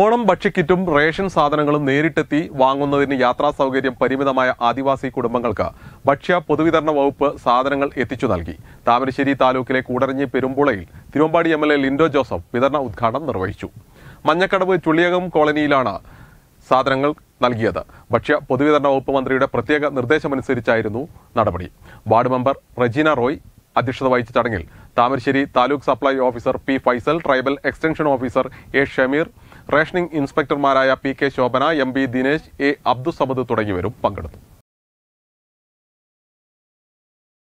Onam ഭക്ഷ്യക്കിറ്റും ration സാധനങ്ങളും നേരിട്ടെത്തി വാങ്ങുന്നതിന് യാത്രാ സൗകര്യം പരിമിതമായ ആദിവാസി കുടുംബങ്ങൾക്ക് ഭക്ഷ്യ പൊതുവിതരണ വകുപ്പ് സാധനങ്ങൾ എത്തിച്ചു നൽകി താമരശ്ശേരി താലൂക്കിലെ കൂടരഞ്ഞി പെരുമ്പുളയിൽ Thiruvambady M L A Linto Joseph വിതരണ ഉദ്ഘാടനം നിർവഹിച്ചു മഞ്ഞക്കടവ് ചുള്ളിയകം കോളനിയിലാണ് സാധനങ്ങൾ നൽകിയത് ഭക്ഷ്യ പൊതുവിതരണ വകുപ്പ് മന്ത്രിയുടെ പ്രത്യേക നിർദ്ദേശമനുസരിച്ചായിരുന്നു നടപടി വാർഡ് മെമ്പർ റജീന റോയ് അധ്യക്ഷത വഹിച്ച ചടങ്ങിൽ Thamarassery taluk supply officer P Faisal tribal extension officer A Shameer rationing ഇൻസ്പെക്ടർമാരായ P K Shobhana M B Dinesh A Abdussamad തുടങ്ങിയവരും പങ്കെടുത്തു